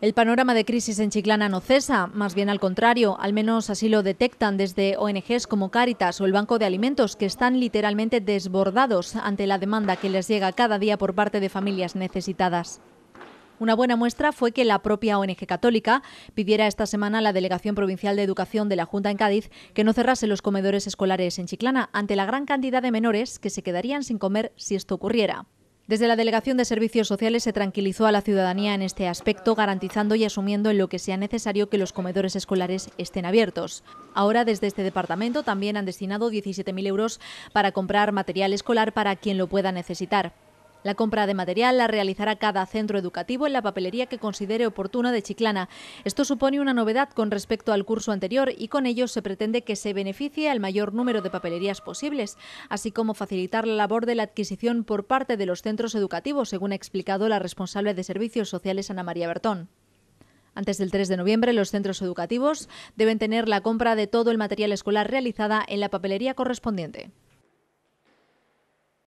El panorama de crisis en Chiclana no cesa, más bien al contrario, al menos así lo detectan desde ONGs como Cáritas o el Banco de Alimentos, que están literalmente desbordados ante la demanda que les llega cada día por parte de familias necesitadas. Una buena muestra fue que la propia ONG católica pidiera esta semana a la Delegación Provincial de Educación de la Junta en Cádiz que no cerrase los comedores escolares en Chiclana ante la gran cantidad de menores que se quedarían sin comer si esto ocurriera. Desde la Delegación de Servicios Sociales se tranquilizó a la ciudadanía en este aspecto, garantizando y asumiendo en lo que sea necesario que los comedores escolares estén abiertos. Ahora, desde este departamento, también han destinado 17.000 euros para comprar material escolar para quien lo pueda necesitar. La compra de material la realizará cada centro educativo en la papelería que considere oportuna de Chiclana. Esto supone una novedad con respecto al curso anterior y con ello se pretende que se beneficie al mayor número de papelerías posibles, así como facilitar la labor de la adquisición por parte de los centros educativos, según ha explicado la responsable de Servicios Sociales Ana María Bertón. Antes del 3 de noviembre, los centros educativos deben tener la compra de todo el material escolar realizada en la papelería correspondiente.